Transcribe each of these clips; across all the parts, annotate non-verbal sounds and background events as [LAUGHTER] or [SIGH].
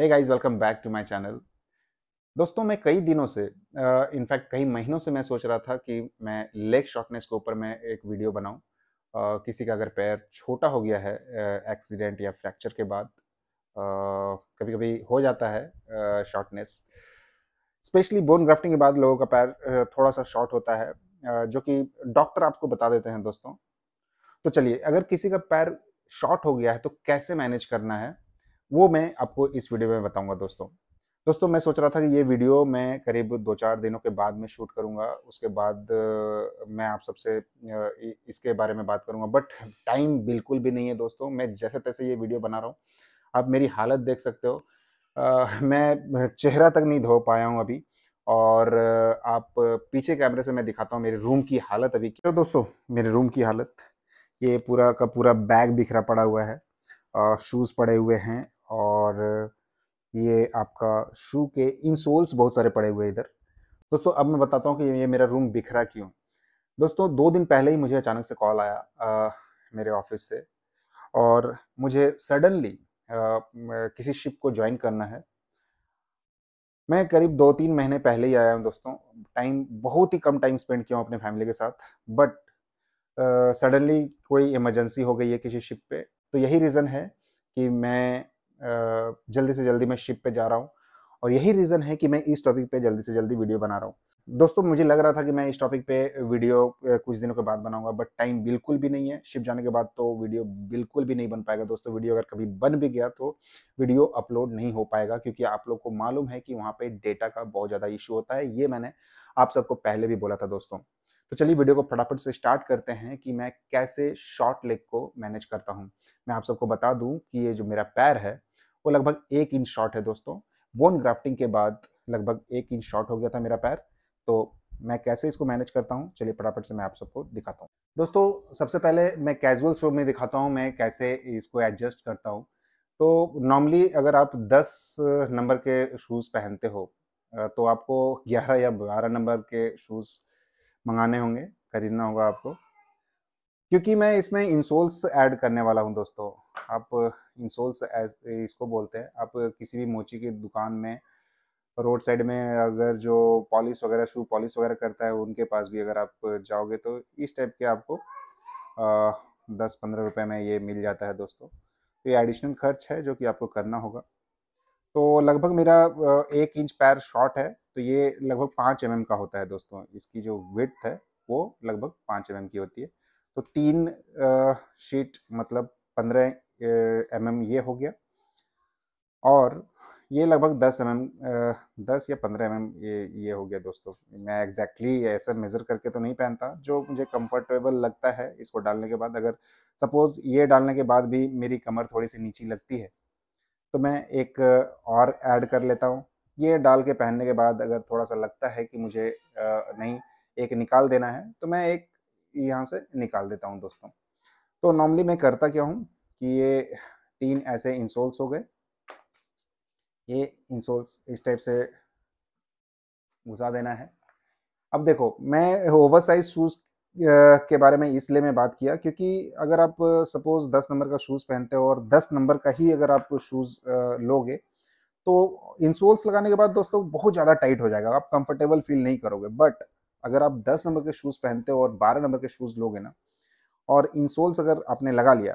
hey guys welcome back to my channel दोस्तों मैं कई दिनों से इनफैक्ट uh, कई महीनों से मैं सोच रहा था कि मैं लेग शॉर्टनेस के ऊपर मैं एक वीडियो बनाऊं uh, किसी का अगर पैर छोटा हो गया है एक्सीडेंट uh, या फ्रैक्चर के बाद कभी कभी हो जाता है शॉर्टनेस स्पेशली बोन ग्राफ्टिंग के बाद लोगों का पैर थोड़ा सा शॉर्ट होता है जो कि डॉक्टर आपको बता देते हैं दोस्तों तो चलिए अगर किसी का पैर शॉर्ट हो गया है तो कैसे मैनेज करना है वो मैं आपको इस वीडियो में बताऊंगा दोस्तों दोस्तों मैं सोच रहा था कि ये वीडियो मैं करीब दो चार दिनों के बाद में शूट करूँगा उसके बाद मैं आप सबसे इसके बारे में बात करूँगा बट टाइम बिल्कुल भी नहीं है दोस्तों मैं जैसे तैसे ये वीडियो बना रहा हूँ आप मेरी हालत देख सकते हो आ, मैं चेहरा तक नहीं धो पाया हूँ अभी और आप पीछे कैमरे से मैं दिखाता हूँ मेरे रूम की हालत अभी तो दोस्तों मेरे रूम की हालत ये पूरा का पूरा बैग बिखरा पड़ा हुआ है शूज़ पड़े हुए हैं और ये आपका शू के इंसोल्स बहुत सारे पड़े हुए इधर दोस्तों अब मैं बताता हूँ कि ये मेरा रूम बिखरा क्यों दोस्तों दो दिन पहले ही मुझे अचानक से कॉल आया आ, मेरे ऑफिस से और मुझे सडनली किसी शिप को ज्वाइन करना है मैं करीब दो तीन महीने पहले ही आया हूँ दोस्तों टाइम बहुत ही कम टाइम स्पेंड किया हूँ अपने फैमिली के साथ बट सडनली uh, कोई इमरजेंसी हो गई है किसी शिप पे तो यही रीज़न है कि मैं जल्दी से जल्दी मैं शिप पे जा रहा हूँ और यही रीज़न है कि मैं इस टॉपिक पे जल्दी से जल्दी वीडियो बना रहा हूँ दोस्तों मुझे लग रहा था कि मैं इस टॉपिक पे वीडियो कुछ दिनों के बाद बनाऊंगा बट टाइम बिल्कुल भी नहीं है शिप जाने के बाद तो वीडियो बिल्कुल भी नहीं बन पाएगा दोस्तों वीडियो अगर कभी बन भी गया तो वीडियो अपलोड नहीं हो पाएगा क्योंकि आप लोग को मालूम है कि वहाँ पे डेटा का बहुत ज़्यादा इशू होता है ये मैंने आप सबको पहले भी बोला था दोस्तों तो चलिए वीडियो को फटाफट से स्टार्ट करते हैं कि मैं कैसे शॉर्ट लेग को मैनेज करता हूँ मैं आप सबको बता दूँ कि ये जो मेरा पैर है वो लगभग एक इंच शॉर्ट है दोस्तों बोन ग्राफ्टिंग के बाद लगभग एक इंच शॉर्ट हो गया था मेरा पैर तो मैं कैसे इसको मैनेज करता हूँ चलिए फटाफट से मैं आप सबको दिखाता हूँ दोस्तों सबसे पहले मैं कैजुअल शो में दिखाता हूँ मैं कैसे इसको एडजस्ट करता हूँ तो नॉर्मली अगर आप 10 नंबर के शूज़ पहनते हो तो आपको 11 या 12 नंबर के शूज़ मंगाने होंगे खरीदना होगा आपको क्योंकि मैं इसमें इंसोल्स ऐड करने वाला हूं दोस्तों आप इंसोल्स uh, एज इसको बोलते हैं आप किसी भी मोची की दुकान में रोड साइड में अगर जो पॉलिश वगैरह शू पॉलिश वगैरह करता है उनके पास भी अगर आप जाओगे तो इस टाइप के आपको आ, uh, दस पंद्रह रुपये में ये मिल जाता है दोस्तों तो ये एडिशनल खर्च है जो कि आपको करना होगा तो लगभग मेरा uh, एक इंच पैर शॉर्ट है तो ये लगभग पाँच एम का होता है दोस्तों इसकी जो विथ है वो लगभग पाँच एम की होती है तो तीन शीट मतलब पंद्रह एम एम mm ये हो गया और ये लगभग दस एम mm, एम दस या पंद्रह एम mm एम ये ये हो गया दोस्तों मैं एग्जैक्टली exactly ऐसा मेज़र करके तो नहीं पहनता जो मुझे कंफर्टेबल लगता है इसको डालने के बाद अगर सपोज़ ये डालने के बाद भी मेरी कमर थोड़ी सी नीची लगती है तो मैं एक और ऐड कर लेता हूँ ये डाल के पहनने के बाद अगर थोड़ा सा लगता है कि मुझे नहीं एक निकाल देना है तो मैं एक यहाँ से निकाल देता हूँ दोस्तों तो नॉर्मली मैं करता क्या हूँ कि ये तीन ऐसे इंसोल्स हो गए ये इंसोल्स इस टाइप से घुसा देना है अब देखो मैं ओवर साइज शूज़ के बारे में इसलिए मैं बात किया क्योंकि अगर आप सपोज़ दस नंबर का शूज़ पहनते हो और दस नंबर का ही अगर आप शूज़ लोगे तो इंसोल्स लगाने के बाद दोस्तों बहुत ज़्यादा टाइट हो जाएगा आप कंफर्टेबल फील नहीं करोगे बट अगर आप दस नंबर के शूज़ पहनते हो और बारह नंबर के शूज़ लोगे ना और इंसोल्स अगर आपने लगा लिया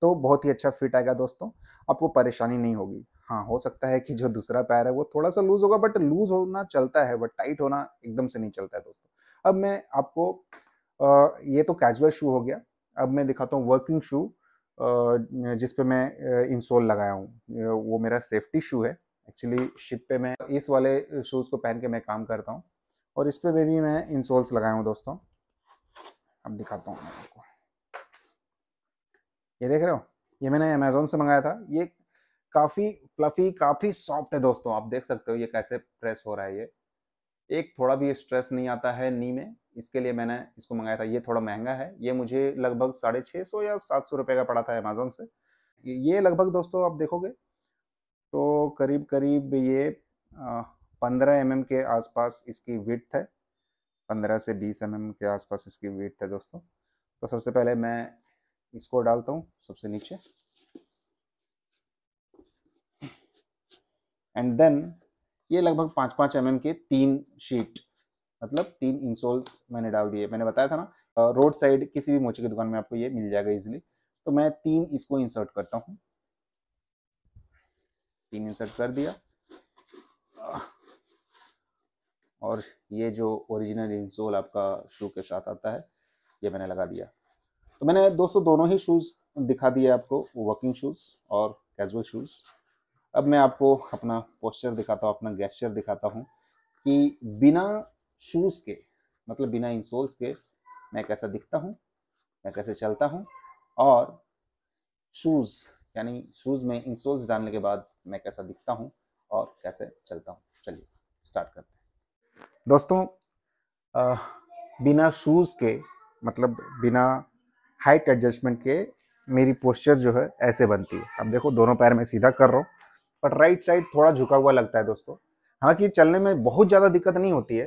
तो बहुत ही अच्छा फिट आएगा दोस्तों आपको परेशानी नहीं होगी हाँ हो सकता है कि जो दूसरा पैर है वो थोड़ा सा लूज होगा बट लूज होना चलता है बट टाइट होना एकदम से नहीं चलता है दोस्तों अब मैं आपको आ, ये तो कैजुअल शू हो गया अब मैं दिखाता हूँ वर्किंग शू जिस पे मैं इंसोल लगाया हूँ वो मेरा सेफ्टी शू है एक्चुअली शिप पे मैं इस वाले शूज़ को पहन के मैं काम करता हूँ और इस पर भी, भी मैं इंसोल्स लगाया हूँ दोस्तों अब दिखाता हूँ आपको ये देख रहे हो ये मैंने अमेजोन से मंगाया था ये काफ़ी फ्लफी काफ़ी सॉफ्ट है दोस्तों आप देख सकते हो ये कैसे प्रेस हो रहा है ये एक थोड़ा भी स्ट्रेस नहीं आता है नी में इसके लिए मैंने इसको मंगाया था ये थोड़ा महंगा है ये मुझे लगभग साढ़े छः सौ या सात सौ रुपये का पड़ा था अमेजोन से ये लगभग दोस्तों आप देखोगे तो करीब करीब ये आ, पंद्रह एम के आसपास इसकी विथ है पंद्रह से बीस एम के आसपास इसकी विथ है दोस्तों तो सबसे पहले मैं इसको डालता हूँ सबसे नीचे एंड देन ये लगभग पाँच पाँच एम के तीन शीट मतलब तीन इंसोल्स मैंने डाल दिए मैंने बताया था ना रोड साइड किसी भी मोची की दुकान में आपको ये मिल जाएगा इजिली तो मैं तीन इसको इंसर्ट करता हूँ तीन इंसर्ट कर दिया और ये जो ओरिजिनल इंसोल आपका शू के साथ आता है ये मैंने लगा दिया तो मैंने दोस्तों दोनों ही शूज़ दिखा दिए आपको वर्किंग शूज़ और कैजुअल शूज़ अब मैं आपको अपना पोस्चर दिखाता हूँ अपना गेस्चर दिखाता हूँ कि बिना शूज़ के मतलब बिना इंसोल्स के मैं कैसा दिखता हूँ मैं कैसे चलता हूँ और शूज़ यानी शूज़ में इंसोल्स डालने के बाद मैं कैसा दिखता हूँ और कैसे चलता हूँ चलिए स्टार्ट करते हैं दोस्तों आ, बिना शूज़ के मतलब बिना हाइट एडजस्टमेंट के मेरी पोस्चर जो है ऐसे बनती है अब देखो दोनों पैर में सीधा कर रहा हूँ बट राइट साइड थोड़ा झुका हुआ लगता है दोस्तों हालांकि चलने में बहुत ज़्यादा दिक्कत नहीं होती है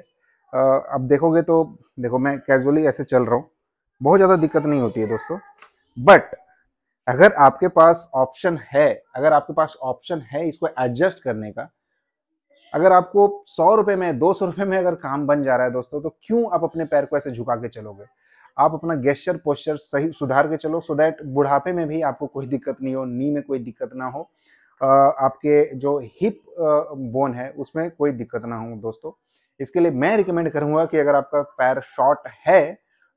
अब देखोगे तो देखो मैं कैजुअली ऐसे चल रहा हूँ बहुत ज़्यादा दिक्कत नहीं होती है दोस्तों बट अगर आपके पास ऑप्शन है अगर आपके पास ऑप्शन है इसको एडजस्ट करने का अगर आपको सौ रुपये में दो सौ रुपये में अगर काम बन जा रहा है दोस्तों तो क्यों आप अपने पैर को ऐसे झुका के चलोगे आप अपना गेस्चर पोस्चर सही सुधार के चलो सो दैट बुढ़ापे में भी आपको कोई दिक्कत नहीं हो नी में कोई दिक्कत ना हो आपके जो हिप बोन है उसमें कोई दिक्कत ना हो दोस्तों इसके लिए मैं रिकमेंड करूँगा कि अगर आपका पैर शॉर्ट है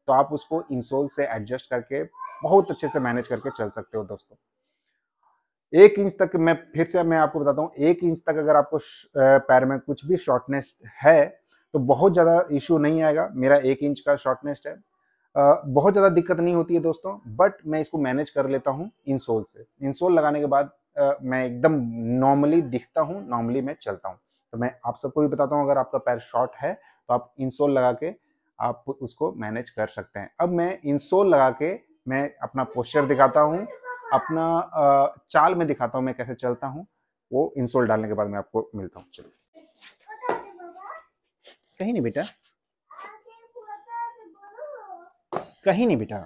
तो आप उसको इंसोल से एडजस्ट करके बहुत अच्छे से मैनेज करके चल सकते हो दोस्तों एक इंच तक मैं फिर से मैं आपको बताता हूँ एक इंच तक अगर आपको पैर में कुछ भी शॉर्टनेस है तो बहुत ज़्यादा इश्यू नहीं आएगा मेरा एक इंच का शॉर्टनेस है बहुत ज़्यादा दिक्कत नहीं होती है दोस्तों बट मैं इसको मैनेज कर लेता हूँ इंसोल से इंसोल लगाने के बाद मैं एकदम नॉर्मली दिखता हूँ नॉर्मली मैं चलता हूँ तो मैं आप सबको भी बताता हूँ अगर आपका पैर शॉर्ट है तो आप इंसोल लगा के आप उसको मैनेज कर सकते हैं अब मैं इंसोल लगा के मैं अपना पोस्चर दिखाता हूँ अपना चाल में दिखाता हूँ मैं कैसे चलता हूँ वो इंसोल डालने के बाद मैं आपको मिलता हूँ चलो कहीं नहीं बेटा कहीं नहीं बेटा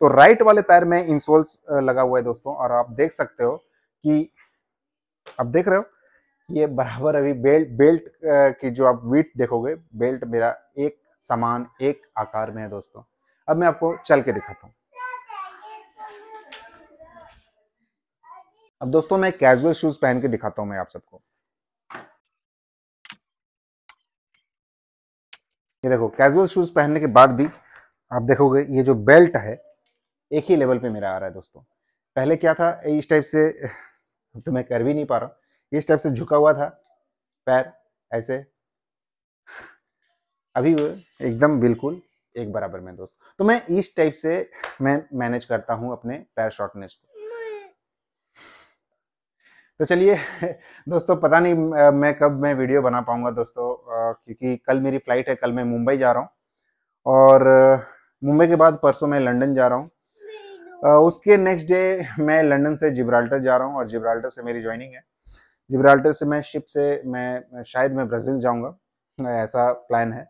तो राइट वाले पैर में इंसोल्स लगा हुआ है दोस्तों और आप देख सकते हो कि आप देख रहे हो ये बराबर अभी बेल्ट बेल्ट की जो आप वीट देखोगे बेल्ट मेरा एक समान एक आकार में है दोस्तों अब मैं आपको चल के दिखाता हूँ अब दोस्तों मैं कैजुअल शूज पहन के दिखाता हूं मैं आप सबको ये देखो कैजुअल शूज पहनने के बाद भी आप देखोगे ये जो बेल्ट है एक ही लेवल पे मेरा आ रहा है दोस्तों पहले क्या था इस टाइप से [LAUGHS] तो मैं कर भी नहीं पा रहा हूं इस टाइप से झुका हुआ था पैर ऐसे अभी एकदम बिल्कुल एक बराबर में दोस्त तो मैं इस टाइप से मैं मैनेज करता हूँ अपने पैर शॉर्टनेस को तो चलिए दोस्तों पता नहीं मैं कब मैं वीडियो बना पाऊंगा दोस्तों क्योंकि कल मेरी फ़्लाइट है कल मैं मुंबई जा रहा हूँ और मुंबई के बाद परसों मैं लंदन जा रहा हूँ उसके नेक्स्ट डे मैं लंदन से जिब्राल्टर जा रहा हूँ और जिब्राल्टर से मेरी ज्वाइनिंग है जिब्राल्टर से मैं शिप से मैं शायद मैं ब्राज़ील जाऊँगा ऐसा प्लान है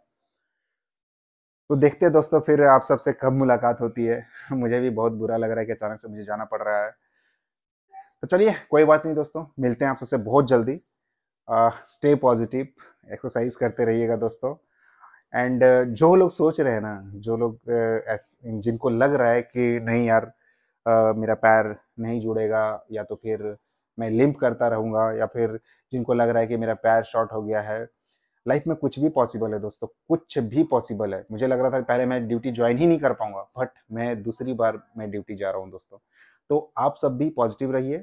तो देखते हैं दोस्तों फिर आप सबसे कब मुलाकात होती है [LAUGHS] मुझे भी बहुत बुरा लग रहा है कि अचानक से मुझे जाना पड़ रहा है तो चलिए कोई बात नहीं दोस्तों मिलते हैं आप सबसे बहुत जल्दी स्टे पॉजिटिव एक्सरसाइज करते रहिएगा दोस्तों एंड uh, जो लोग सोच रहे हैं ना जो लोग uh, जिनको लग रहा है कि नहीं यार uh, मेरा पैर नहीं जुड़ेगा या तो फिर मैं लिंप करता रहूँगा या फिर जिनको लग रहा है कि मेरा पैर शॉर्ट हो गया है लाइफ में कुछ भी पॉसिबल है दोस्तों कुछ भी पॉसिबल है मुझे लग रहा था पहले मैं ड्यूटी ज्वाइन ही नहीं कर पाऊंगा बट मैं दूसरी बार मैं ड्यूटी जा रहा हूँ दोस्तों तो आप सब भी पॉजिटिव रहिए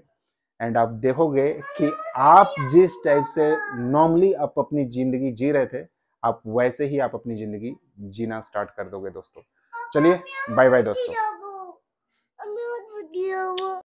एंड आप देखोगे कि आप जिस टाइप से नॉर्मली आप अपनी जिंदगी जी रहे थे आप वैसे ही आप अपनी जिंदगी जीना स्टार्ट कर दोगे दोस्तों चलिए बाय बाय दोस्तों